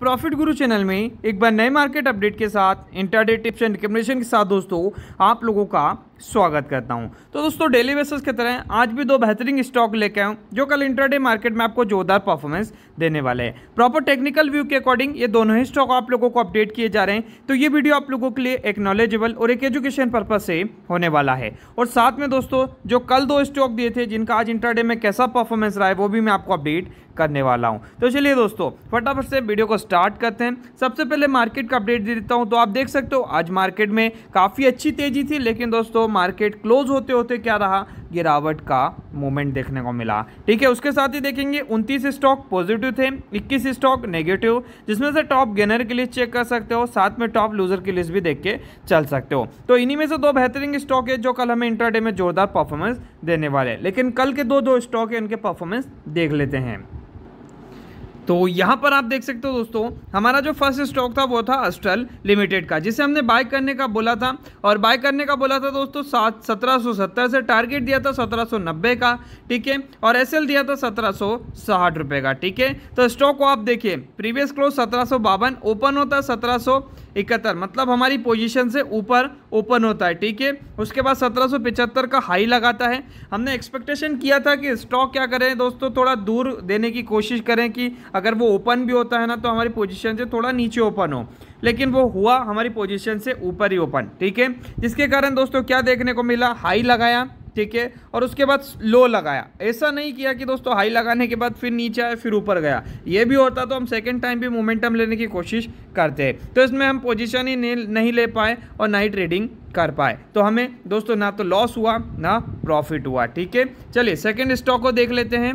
profit गुरु channel में एक बार नए मार्केट अपडेट के साथ इंटरडे टिप्स एंड रिकमेंडेशन के साथ दोस्तों आप लोगों का स्वागत करता हूं तो दोस्तों डेली बेसिस की तरह आज भी दो बेहतरीन स्टॉक लेके आऊँ जो कल इंटरडे मार्केट में आपको जोरदार परफॉर्मेंस देने वाले हैं प्रॉपर टेक्निकल व्यू के अकॉर्डिंग ये दोनों ही स्टॉक आप लोगों को अपडेट किए जा रहे हैं तो ये वीडियो आप लोगों के लिए एक नॉलेजेबल और एक एजुकेशन पर्पज से होने वाला है और साथ में दोस्तों जो कल दो स्टॉक दिए थे जिनका आज इंटरडे में कैसा परफॉर्मेंस रहा है वो भी मैं आपको अपडेट करने वाला हूँ तो चलिए दोस्तों फटाफट से वीडियो को स्टार्ट करते हैं सबसे पहले मार्केट का अपडेट दे देता हूँ तो आप देख सकते हो आज मार्केट में काफ़ी अच्छी तेज़ी थी लेकिन दोस्तों मार्केट क्लोज होते होते क्या रहा गिरावट का मोमेंट देखने को मिला ठीक है उसके साथ ही देखेंगे उनतीस स्टॉक पॉजिटिव थे इक्कीस स्टॉक नेगेटिव जिसमें से टॉप गेनर की लिस्ट चेक कर सकते हो साथ में टॉप लूजर की लिस्ट भी देख के चल सकते हो तो इन्हीं में से दो बेहतरीन स्टॉक है जो कल हमें इंटरडे में जोरदार परफॉर्मेंस देने वाले हैं लेकिन कल के दो दो स्टॉक है उनके परफॉर्मेंस देख लेते हैं तो यहाँ पर आप देख सकते हो दोस्तों हमारा जो फर्स्ट स्टॉक था वो था अस्ट्रल लिमिटेड का जिसे हमने बाय करने का बोला था और बाय करने का बोला था दोस्तों सात सत्रह सत्तर से टारगेट दिया था सत्रह सौ नब्बे का ठीक है और एस दिया था सत्रह सौ साठ रुपये का ठीक है तो स्टॉक को आप देखिए प्रीवियस क्लोज सत्रह सौ बावन ओपन होता सत्रह सौ इकहत्तर मतलब हमारी पोजीशन से ऊपर ओपन होता है ठीक है उसके बाद सत्रह का हाई लगाता है हमने एक्सपेक्टेशन किया था कि स्टॉक क्या करें दोस्तों थोड़ा दूर देने की कोशिश करें कि अगर वो ओपन भी होता है ना तो हमारी पोजीशन से थोड़ा नीचे ओपन हो लेकिन वो हुआ हमारी पोजीशन से ऊपर ही ओपन ठीक है जिसके कारण दोस्तों क्या देखने को मिला हाई लगाया ठीक है और उसके बाद लो लगाया ऐसा नहीं किया कि दोस्तों हाई लगाने के बाद फिर नीचे आया फिर ऊपर गया ये भी होता तो हम सेकेंड टाइम भी मोमेंटम लेने की कोशिश करते हैं तो इसमें हम पोजिशन ही नहीं ले पाए और ना ही ट्रेडिंग कर पाए तो हमें दोस्तों ना तो लॉस हुआ ना प्रॉफिट हुआ ठीक है चलिए सेकेंड स्टॉक को देख लेते हैं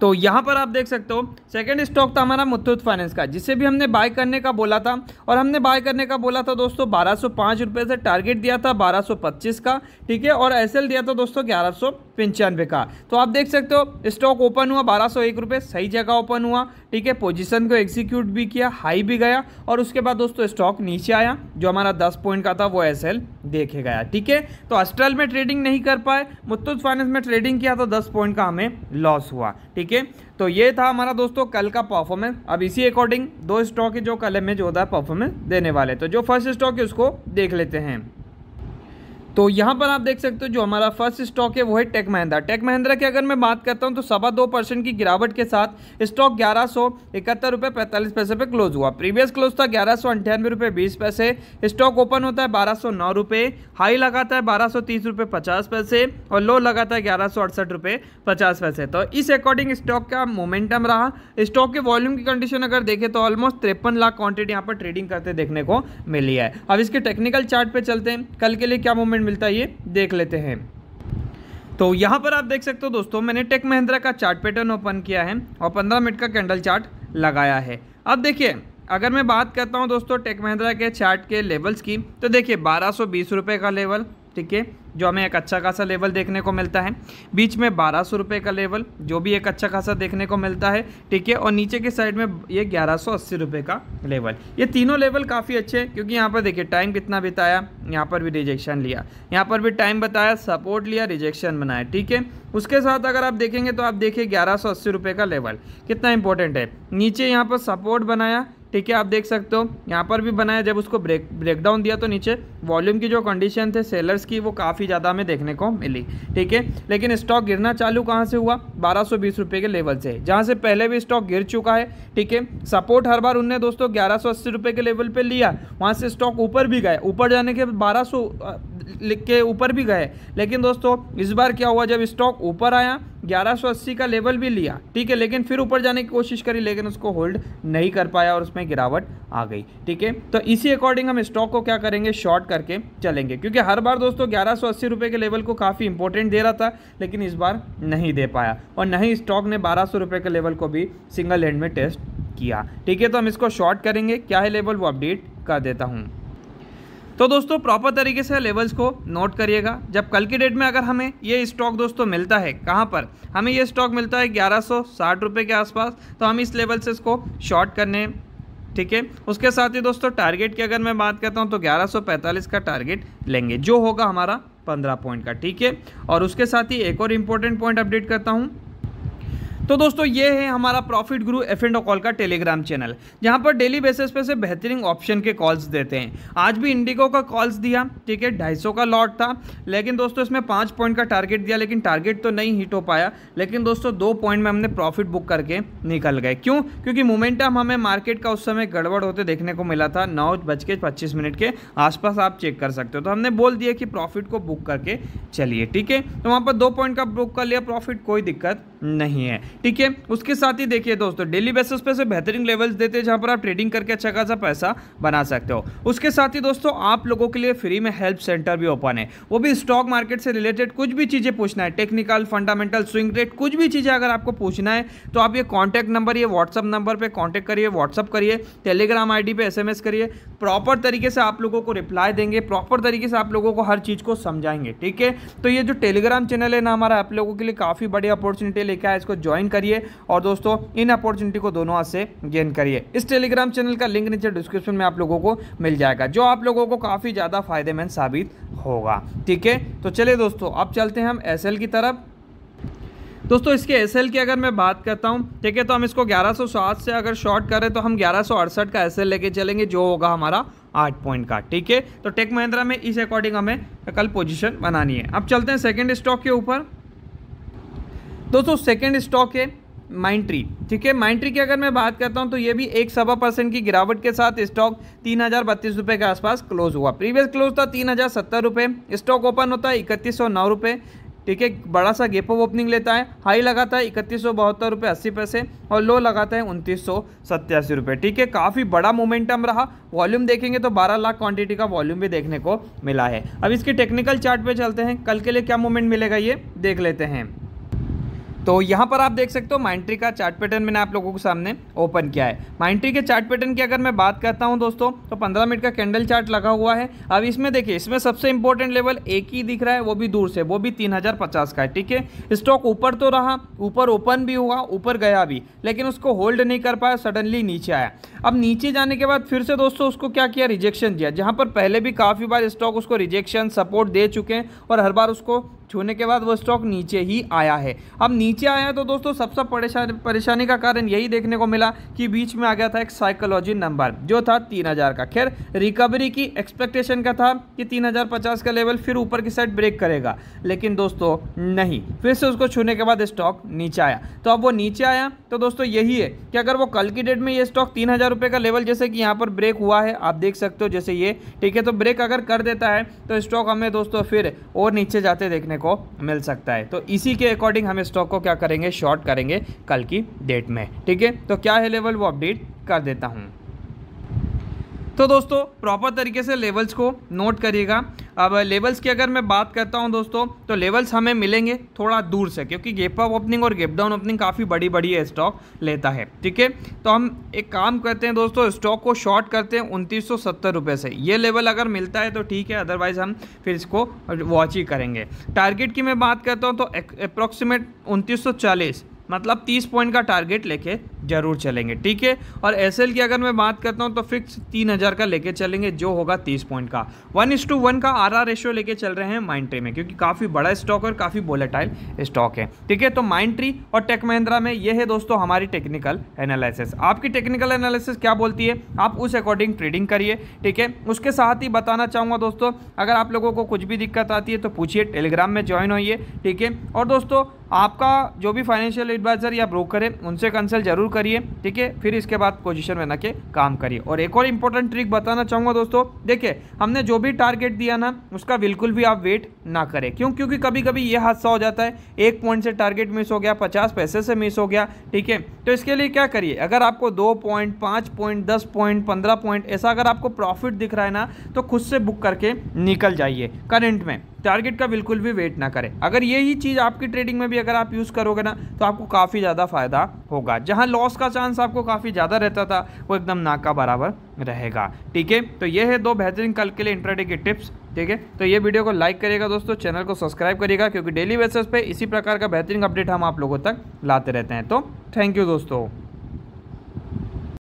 तो यहाँ पर आप देख सकते हो सेकेंड स्टॉक था हमारा मुथूट फाइनेंस का जिसे भी हमने बाय करने का बोला था और हमने बाय करने का बोला था दोस्तों बारह से टारगेट दिया था बारह पच्चीस का ठीक है और एस दिया था दोस्तों ग्यारह सौ पंचानवे का तो आप देख सकते हो स्टॉक ओपन हुआ बारह सौ एक रुपये सही जगह ओपन हुआ ठीक है पोजीशन को एग्जीक्यूट भी किया हाई भी गया और उसके बाद दोस्तों स्टॉक नीचे आया जो हमारा दस पॉइंट का था वो एस एल देखे गया ठीक है तो अस्ट्रल में ट्रेडिंग नहीं कर पाए मुत्तुत फाइनेंस में ट्रेडिंग किया तो दस पॉइंट का हमें लॉस हुआ ठीक है तो ये था हमारा दोस्तों कल का परफॉर्मेंस अब इसी अकॉर्डिंग दो स्टॉक है जो कल में जो होता है परफॉर्मेंस देने वाले तो जो फर्स्ट स्टॉक है उसको देख लेते हैं तो यहाँ पर आप देख सकते हो जो हमारा फर्स्ट स्टॉक है वो है टेक महिंद्रा टेक महिंद्रा की अगर मैं बात करता हूँ तो सवा दो परसेंट की गिरावट के साथ स्टॉक ग्यारह सौ इकहत्तर रुपये पैंतालीस पैसे पे क्लोज हुआ प्रीवियस क्लोज था ग्यारह सौ अंठानवे रुपये बीस पैसे स्टॉक ओपन होता है बारह सौ नौ रुपये हाई लगाता है बारह सौ तीस रुपये पचास पैसे और लो लगाता है ग्यारह सौ अड़सठ रुपये पचास पैसे तो इस अकॉर्डिंग स्टॉक का मोमेंटम रहा स्टॉक के वॉल्यूम की कंडीशन अगर देखें तो ऑलमोस्ट तिरपन लाख क्वांटिटी यहाँ पर ट्रेडिंग करते देखने को मिली है अब इसके टेक्निकल चार्ट चलते हैं कल के लिए क्या मोमेंट मिलता है ये देख लेते हैं तो यहाँ पर आप देख सकते हो दोस्तों मैंने टेक महिंद्रा का चार्ट पैटर्न ओपन किया है और पंद्रह मिनट का कैंडल चार्ट लगाया है अब देखिए अगर मैं बात करता हूँ दोस्तों टेक महिंद्रा के चार्ट के लेवल्स की तो देखिए बारह सौ बीस का लेवल ठीक है जो हमें एक अच्छा खासा लेवल देखने को मिलता है बीच में बारह सौ रुपये का लेवल जो भी एक अच्छा खासा देखने को मिलता है ठीक है और नीचे के साइड में ये ग्यारह सौ अस्सी रुपये का लेवल ये तीनों लेवल काफ़ी अच्छे हैं क्योंकि यहाँ पर देखिए टाइम कितना बिताया यहाँ पर भी रिजेक्शन लिया यहाँ पर भी टाइम बताया सपोर्ट लिया रिजेक्शन बनाया ठीक है उसके साथ अगर आप देखेंगे तो आप देखिए ग्यारह सौ अस्सी रुपये का लेवल कितना इंपॉर्टेंट है नीचे यहाँ पर सपोर्ट बनाया ठीक है आप देख सकते हो यहाँ पर भी बनाया जब उसको ब्रेक ब्रेकडाउन दिया तो नीचे वॉल्यूम की जो कंडीशन थे सेलर्स की वो काफ़ी ज़्यादा हमें देखने को मिली ठीक है लेकिन स्टॉक गिरना चालू कहाँ से हुआ बारह सौ बीस के लेवल से जहाँ से पहले भी स्टॉक गिर चुका है ठीक है सपोर्ट हर बार उनने दोस्तों ग्यारह सौ अस्सी के लेवल पर लिया वहाँ से स्टॉक ऊपर भी गए ऊपर जाने के बारह सौ लिख के ऊपर भी गए लेकिन दोस्तों इस बार क्या हुआ जब स्टॉक ऊपर आया 1180 का लेवल भी लिया ठीक है लेकिन फिर ऊपर जाने की कोशिश करी लेकिन उसको होल्ड नहीं कर पाया और उसमें गिरावट आ गई ठीक है तो इसी अकॉर्डिंग हम स्टॉक को क्या करेंगे शॉर्ट करके चलेंगे क्योंकि हर बार दोस्तों ग्यारह सौ के लेवल को काफ़ी इंपॉर्टेंट दे रहा था लेकिन इस बार नहीं दे पाया और नहीं स्टॉक ने बारह सौ के लेवल को भी सिंगल हैंड में टेस्ट किया ठीक है तो हम इसको शॉर्ट करेंगे क्या है लेवल वो अपडेट कर देता हूँ तो दोस्तों प्रॉपर तरीके से लेवल्स को नोट करिएगा जब कल की डेट में अगर हमें ये स्टॉक दोस्तों मिलता है कहाँ पर हमें ये स्टॉक मिलता है ग्यारह सौ साठ रुपये के आसपास तो हम इस लेवल से इसको शॉर्ट करने ठीक है उसके साथ ही दोस्तों टारगेट की अगर मैं बात करता हूँ तो पैंतालीस का टारगेट लेंगे जो होगा हमारा 15 पॉइंट का ठीक है और उसके साथ ही एक और इम्पोर्टेंट पॉइंट अपडेट करता हूँ तो दोस्तों ये है हमारा profit Guru F and call का टेलीग्राम चैनल जहाँ पर डेली बेसिस पे से बेहतरीन ऑप्शन के कॉल्स देते हैं आज भी इंडिगो का कॉल्स दिया ठीक है ढाई का लॉट था लेकिन दोस्तों इसमें पाँच पॉइंट का टारगेट दिया लेकिन टारगेट तो नहीं हिट हो पाया लेकिन दोस्तों दो पॉइंट में हमने प्रॉफिट बुक करके निकल गए क्यों क्योंकि मोमेंटम हमें मार्केट का उस समय गड़बड़ होते देखने को मिला था नौ बज के पच्चीस मिनट के आसपास आप चेक कर सकते हो तो हमने बोल दिया कि प्रॉफिट को बुक करके चलिए ठीक है तो वहाँ पर दो पॉइंट का बुक कर लिया प्रॉफिट कोई दिक्कत नहीं है ठीक है उसके साथ ही देखिए दोस्तों डेली बेसिस पे से बेहतरीन लेवल्स देते हैं जहाँ पर आप ट्रेडिंग करके अच्छा खासा पैसा बना सकते हो उसके साथ ही दोस्तों आप लोगों के लिए फ्री में हेल्प सेंटर भी ओपन है वो भी स्टॉक मार्केट से रिलेटेड कुछ भी चीज़ें पूछना है टेक्निकल फंडामेंटल स्विंग रेट कुछ भी चीज़ें अगर आपको पूछना है तो आप ये कॉन्टैक्ट नंबर ये व्हाट्सअप नंबर पर कॉन्टैक्ट करिए व्हाट्सअप करिए टेलीग्राम आई डी एस करिए प्रॉपर तरीके से आप लोगों को रिप्लाई देंगे प्रॉपर तरीके से आप लोगों को हर चीज़ को समझाएंगे ठीक है तो ये जो टेलीग्राम चैनल है ना हमारा आप लोगों के लिए काफ़ी बड़ी अपॉर्चुनिटी लेकर आया इसको ज्वाइन ज्वाइन करिए और दोस्तों इन अपॉर्चुनिटी को दोनों हाथ से गेन करिए इस टेलीग्राम चैनल का लिंक नीचे डिस्क्रिप्शन में आप लोगों को मिल जाएगा जो आप लोगों को काफ़ी ज़्यादा फायदेमंद साबित होगा ठीक है तो चलिए दोस्तों अब चलते हैं हम एस की तरफ दोस्तों इसके एस की अगर मैं बात करता हूँ ठीक है तो हम इसको 1107 से अगर शॉर्ट करें तो हम ग्यारह का एस लेके चलेंगे जो होगा हमारा आठ पॉइंट का ठीक है तो टेक महिंद्रा में इस अकॉर्डिंग हमें कल पोजीशन बनानी है अब चलते हैं सेकंड स्टॉक के ऊपर दोस्तों सेकेंड स्टॉक है माइंट्री ठीक है माइंट्री की अगर मैं बात करता हूं तो ये भी एक सवा परसेंट की गिरावट के साथ स्टॉक तीन हज़ार बत्तीस रुपये के आसपास क्लोज हुआ प्रीवियस क्लोज था तीन हज़ार सत्तर रुपये स्टॉक ओपन होता है इकतीस सौ नौ रुपये ठीक है बड़ा सा गेप ऑफ ओपनिंग लेता है हाई लगाता है इकतीस सौ बहत्तर रुपये अस्सी पैसे और लो लगाता है उनतीस सौ सत्तासी रुपये ठीक है काफ़ी बड़ा मोमेंटम रहा वॉल्यूम देखेंगे तो 12 लाख क्वांटिटी का वॉल्यूम भी देखने को मिला है अब इसके टेक्निकल चार्ट पे चलते हैं कल के लिए क्या मोमेंट मिलेगा ये देख लेते हैं तो यहाँ पर आप देख सकते हो माइंट्री का चार्ट पैटर्न मैंने आप लोगों के सामने ओपन किया है माइंट्री के चार्ट पैटर्न की अगर मैं बात करता हूँ दोस्तों तो पंद्रह मिनट का कैंडल चार्ट लगा हुआ है अब इसमें देखिए इसमें सबसे इंपॉर्टेंट लेवल एक ही दिख रहा है वो भी दूर से वो भी तीन का है ठीक है स्टॉक ऊपर तो रहा ऊपर ओपन भी हुआ ऊपर गया भी लेकिन उसको होल्ड नहीं कर पाया सडनली नीचे आया अब नीचे जाने के बाद फिर से दोस्तों उसको क्या किया रिजेक्शन दिया जहाँ पर पहले भी काफ़ी बार स्टॉक उसको रिजेक्शन सपोर्ट दे चुके हैं और हर बार उसको छूने के बाद वो स्टॉक नीचे ही आया है अब नीचे आया तो दोस्तों सबसे परेशान परेशानी का कारण यही देखने को मिला कि बीच में आ गया था एक साइकोलॉजी नंबर जो था तीन हज़ार का खैर रिकवरी की एक्सपेक्टेशन का था कि तीन हज़ार पचास का लेवल फिर ऊपर की साइड ब्रेक करेगा लेकिन दोस्तों नहीं फिर से उसको छूने के बाद स्टॉक नीचे आया तो अब वो नीचे आया तो दोस्तों यही है कि अगर वो कल की डेट में ये स्टॉक तीन हज़ार रुपये का लेवल जैसे कि यहाँ पर ब्रेक हुआ है आप देख सकते हो जैसे ये ठीक है तो ब्रेक अगर कर देता है तो स्टॉक हमें दोस्तों फिर और नीचे जाते देखने देखने को मिल सकता है तो इसी के अकॉर्डिंग हम स्टॉक को क्या करेंगे शॉर्ट करेंगे कल की डेट में ठीक है तो क्या है लेवल वो अपडेट कर देता हूँ तो दोस्तों प्रॉपर तरीके से लेवल्स को नोट करिएगा अब लेवल्स की अगर मैं बात करता हूँ दोस्तों तो लेवल्स हमें मिलेंगे थोड़ा दूर से क्योंकि गेप अप ओपनिंग और गेप डाउन ओपनिंग काफ़ी बड़ी बड़ी है स्टॉक लेता है ठीक है तो हम एक काम करते हैं दोस्तों स्टॉक को शॉर्ट करते हैं उनतीस रुपये से ये लेवल अगर मिलता है तो ठीक है अदरवाइज़ हम फिर इसको वॉच ही करेंगे टारगेट की मैं बात करता हूँ तो अप्रॉक्सीमेट उनतीस मतलब 30 पॉइंट का टारगेट लेके ज़रूर चलेंगे ठीक है और एस की अगर मैं बात करता हूँ तो फिक्स तीन हज़ार का लेके चलेंगे जो होगा तीस पॉइंट का वन इस टू वन का आर आर रेशियो लेके चल रहे हैं माइंड ट्री में क्योंकि काफ़ी बड़ा स्टॉक और काफ़ी बोलेटाइल स्टॉक है ठीक है तो माइंड ट्री और टेक महिंद्रा में ये है दोस्तों हमारी टेक्निकल एनालिसिस आपकी टेक्निकल एनालिसिस क्या बोलती है आप उस अकॉर्डिंग ट्रेडिंग करिए ठीक है उसके साथ ही बताना चाहूँगा दोस्तों अगर आप लोगों को कुछ भी दिक्कत आती है तो पूछिए टेलीग्राम में ज्वाइन होइए ठीक है और दोस्तों आपका जो भी फाइनेंशियल एडवाइज़र या ब्रोकर है उनसे कंसल्ट जरूर करिए ठीक है फिर इसके बाद पोजीशन ना के काम करिए और एक और इम्पोर्टेंट ट्रिक बताना चाहूँगा दोस्तों देखिए हमने जो भी टारगेट दिया ना उसका बिल्कुल भी आप वेट ना करें क्यों क्योंकि कभी कभी ये हादसा हो जाता है एक पॉइंट से टारगेट मिस हो गया पचास पैसे से मिस हो गया ठीक है तो इसके लिए क्या करिए अगर आपको दो पॉइंट पाँच पॉइंट दस पॉइंट पंद्रह पॉइंट ऐसा अगर आपको प्रॉफिट दिख रहा है ना तो खुद से बुक करके निकल जाइए करेंट में टारगेट का बिल्कुल भी वेट ना करें अगर यही चीज़ आपकी ट्रेडिंग में भी अगर आप यूज़ करोगे ना तो आपको काफ़ी ज़्यादा फ़ायदा होगा जहाँ लॉस का चांस आपको काफ़ी ज़्यादा रहता था वो एकदम नाका बराबर रहेगा ठीक है तो ये है दो बेहतरीन कल के लिए इंटरडे की टिप्स ठीक है तो ये वीडियो को लाइक करिएगा दोस्तों चैनल को सब्सक्राइब करिएगा क्योंकि डेली बेसिस पे इसी प्रकार का बेहतरीन अपडेट हम आप लोगों तक लाते रहते हैं तो थैंक यू दोस्तों